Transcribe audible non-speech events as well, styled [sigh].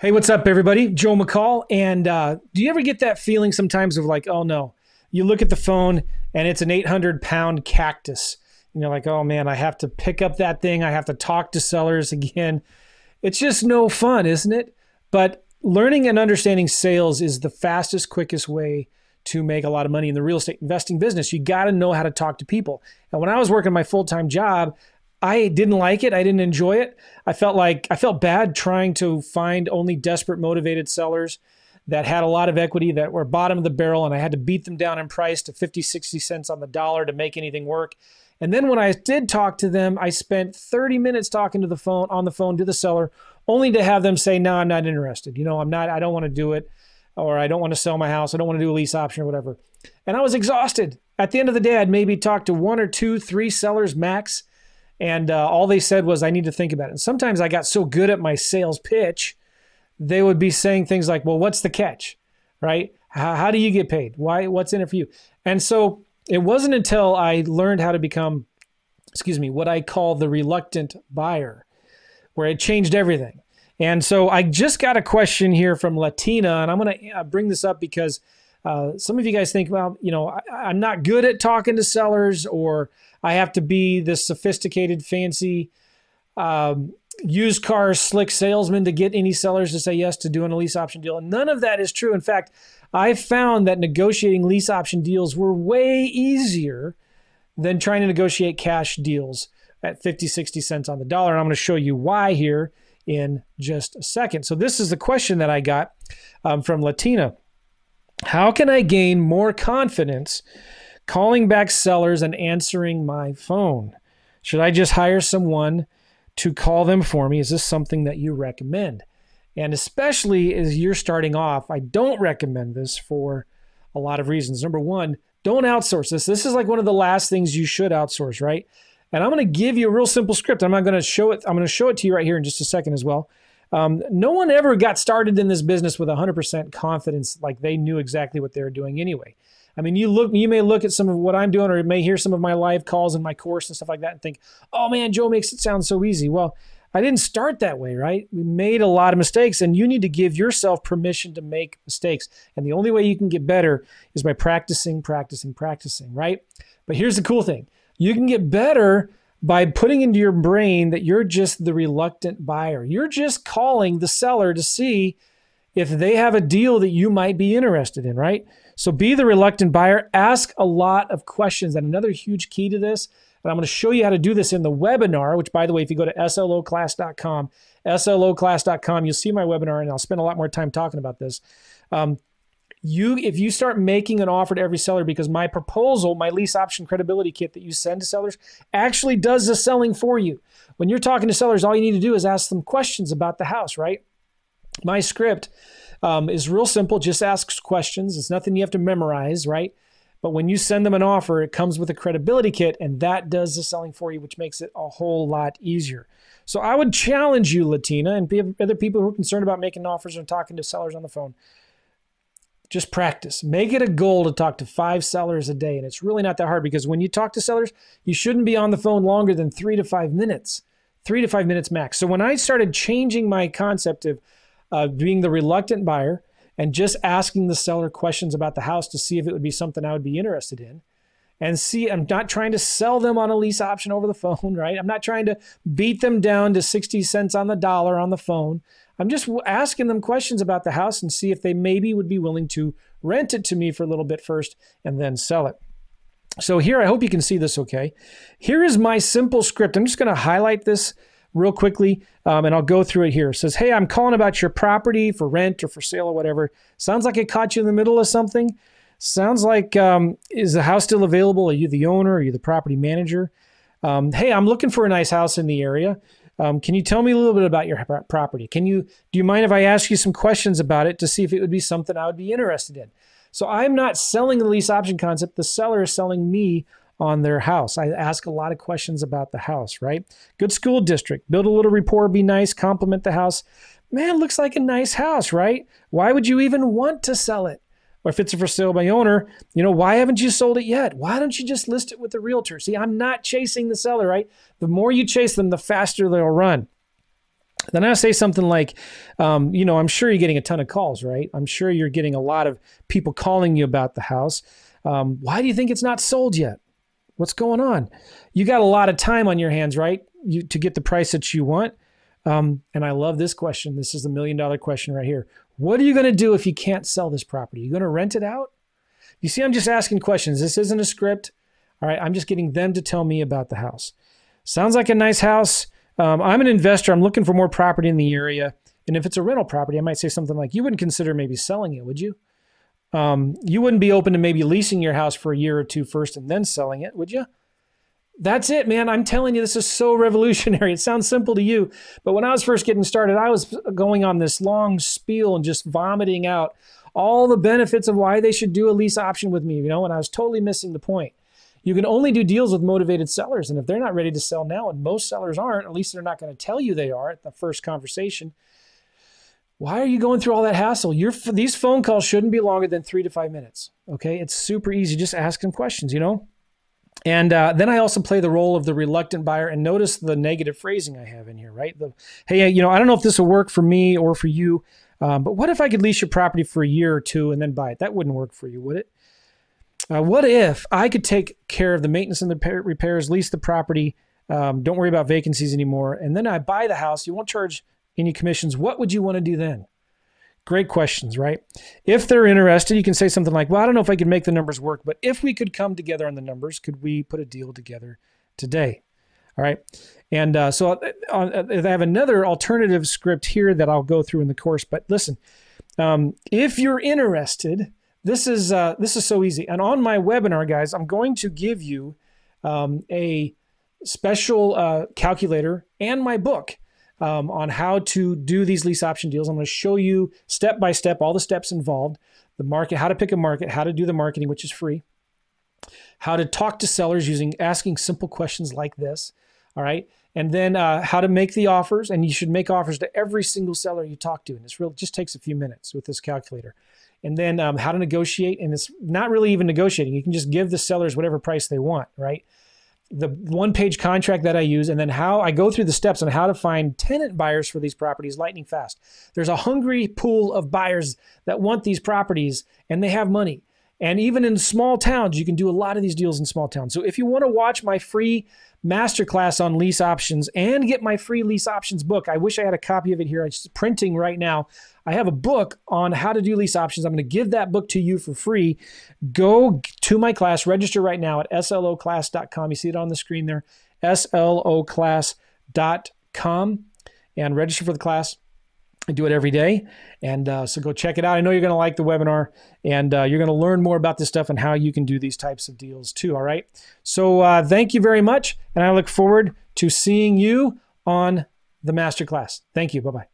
Hey, what's up, everybody? Joe McCall. And uh, do you ever get that feeling sometimes of like, oh no, you look at the phone and it's an 800 pound cactus? And you're like, oh man, I have to pick up that thing. I have to talk to sellers [laughs] again. It's just no fun, isn't it? But learning and understanding sales is the fastest, quickest way to make a lot of money in the real estate investing business. You got to know how to talk to people. And when I was working my full time job, I didn't like it. I didn't enjoy it. I felt like I felt bad trying to find only desperate motivated sellers that had a lot of equity that were bottom of the barrel and I had to beat them down in price to 50 60 cents on the dollar to make anything work. And then when I did talk to them, I spent 30 minutes talking to the phone on the phone to the seller only to have them say no, I'm not interested. You know, I'm not I don't want to do it or I don't want to sell my house. I don't want to do a lease option or whatever. And I was exhausted. At the end of the day, I'd maybe talked to one or two, three sellers max and uh, all they said was, I need to think about it. And sometimes I got so good at my sales pitch, they would be saying things like, Well, what's the catch? Right? How, how do you get paid? Why? What's in it for you? And so it wasn't until I learned how to become, excuse me, what I call the reluctant buyer, where it changed everything. And so I just got a question here from Latina, and I'm going to uh, bring this up because uh, some of you guys think, well, you know, I, am not good at talking to sellers, or I have to be this sophisticated, fancy um, used car slick salesman to get any sellers to say yes to doing a lease option deal. And none of that is true. In fact, I found that negotiating lease option deals were way easier than trying to negotiate cash deals at 50, 60 cents on the dollar. And I'm going to show you why here in just a second. So, this is the question that I got um, from Latina. How can I gain more confidence calling back sellers and answering my phone? Should I just hire someone to call them for me? Is this something that you recommend? And especially as you're starting off, I don't recommend this for a lot of reasons. Number one, don't outsource this. This is like one of the last things you should outsource, right? And I'm going to give you a real simple script. I'm not going to show it. I'm going to show it to you right here in just a second as well. Um, no one ever got started in this business with 100% confidence, like they knew exactly what they were doing anyway. I mean, you look, you may look at some of what I'm doing, or you may hear some of my live calls and my course and stuff like that, and think, "Oh man, Joe makes it sound so easy." Well, I didn't start that way, right? We made a lot of mistakes, and you need to give yourself permission to make mistakes. And the only way you can get better is by practicing, practicing, practicing, right? But here's the cool thing: you can get better by putting into your brain that you're just the reluctant buyer. You're just calling the seller to see if they have a deal that you might be interested in, right? So be the reluctant buyer. Ask a lot of questions. And another huge key to this, and I'm going to show you how to do this in the webinar, which, by the way, if you go to sloclass.com, sloclass.com, you'll see my webinar, and I'll spend a lot more time talking about this. Um, you if you start making an offer to every seller because my proposal my lease option credibility kit that you send to sellers actually does the selling for you when you're talking to sellers all you need to do is ask them questions about the house right my script um, is real simple just asks questions it's nothing you have to memorize right but when you send them an offer it comes with a credibility kit and that does the selling for you which makes it a whole lot easier so i would challenge you latina and other people who are concerned about making offers and talking to sellers on the phone just practice. Make it a goal to talk to five sellers a day. And it's really not that hard because when you talk to sellers, you shouldn't be on the phone longer than three to five minutes, three to five minutes max. So when I started changing my concept of uh, being the reluctant buyer and just asking the seller questions about the house to see if it would be something I would be interested in, and see. I'm not trying to sell them on a lease option over the phone, [laughs] right? I'm not trying to beat them down to 60 cents on the dollar on the phone. I'm just asking them questions about the house and see if they maybe would be willing to rent it to me for a little bit first and then sell it. So here, I hope you can see this okay. Here is my simple script. I'm just going to highlight this real quickly um, and I'll go through it here. It says, hey, I'm calling about your property for rent or for sale or whatever. Sounds like it caught you in the middle of something. Sounds like um, is the house still available? Are you the owner? Are you the property manager? Um, hey, I'm looking for a nice house in the area. Um, can you tell me a little bit about your property? Can you do you mind if I ask you some questions about it to see if it would be something I would be interested in? So I'm not selling the lease option concept. The seller is selling me on their house. I ask a lot of questions about the house, right? Good school district. Build a little rapport, be nice, compliment the house. Man, looks like a nice house, right? Why would you even want to sell it? or if it's for sale by owner, you know, why haven't you sold it yet? Why don't you just list it with the realtor? See, I'm not chasing the seller, right? The more you chase them, the faster they'll run. Then I say something like, um, you know, I'm sure you're getting a ton of calls, right? I'm sure you're getting a lot of people calling you about the house. Um, why do you think it's not sold yet? What's going on? You got a lot of time on your hands, right? You, to get the price that you want. Um, and I love this question. This is the million dollar question right here. What are you going to do if you can't sell this property? Are you going to rent it out? You see, I'm just asking questions. This isn't a script. All right, I'm just getting them to tell me about the house. Sounds like a nice house. Um, I'm an investor. I'm looking for more property in the area. And if it's a rental property, I might say something like, you wouldn't consider maybe selling it, would you? Um, you wouldn't be open to maybe leasing your house for a year or two first and then selling it, would you? that's it, man. I'm telling you, this is so [laughs] revolutionary. It sounds simple to you, but when I was first getting started, I was going on this long spiel and just vomiting out all the benefits of why they should do a lease option with me, you know, and I was totally missing the point. You can only do deals with motivated sellers. And if they're not ready to sell now, and most sellers aren't, at least they're not going to tell you they are at the first conversation, why are you going through all that hassle? Your, these phone calls shouldn't be longer than three to five minutes. Okay. It's super easy. Just ask them questions, you know? And uh, then I also play the role of the reluctant buyer. And notice the negative phrasing I have in here, right? The, hey, you know, I don't know if this will work for me or for you, um, but what if I could lease your property for a year or two and then buy it? That wouldn't work for you, would it? Uh, what if I could take care of the maintenance and the repairs, lease the property, um, don't worry about vacancies anymore, and then I buy the house? You won't charge any commissions. What would you want to do then? Great questions, right? If they're interested, you can say something like, Well, I don't know if I could make the numbers work, but if we could come together on the numbers, could we put a deal together today? All right. And uh, so uh, uh, I have another alternative script here that I'll go through in the course. But listen, um, if you're interested, this is uh, this is so easy. And on my webinar, guys, I'm going to give you um, a special uh, calculator and my book um, on how to do these lease option deals. I'm going to show you step by step all the steps involved, the market, how to pick a market, how to do the marketing, which is free, how to talk to sellers using asking simple questions like this. All right. And then uh, how to make the offers, and you should make offers to every single seller you talk to. And it's real, just takes a few minutes with this calculator. And then um, how to negotiate, and it's not really even negotiating. You can just give the sellers whatever price they want, right? the one page contract that I use, and then how I go through the steps on how to find tenant buyers for these properties lightning fast. There's a hungry pool of buyers that want these properties and they have money. And even in small towns, you can do a lot of these deals in small towns. So if you want to watch my free masterclass on lease options and get my free lease options book, I wish I had a copy of it here. It's printing right now. I have a book on how to do lease options. I'm going to give that book to you for free. Go to my class, register right now at sloclass.com. You see it on the screen there, sloclass.com, and register for the class. I do it every day. And uh, so go check it out. I know you're going to like the webinar and uh, you're going to learn more about this stuff and how you can do these types of deals too. All right. So uh, thank you very much. And I look forward to seeing you on the masterclass. Thank you. Bye bye.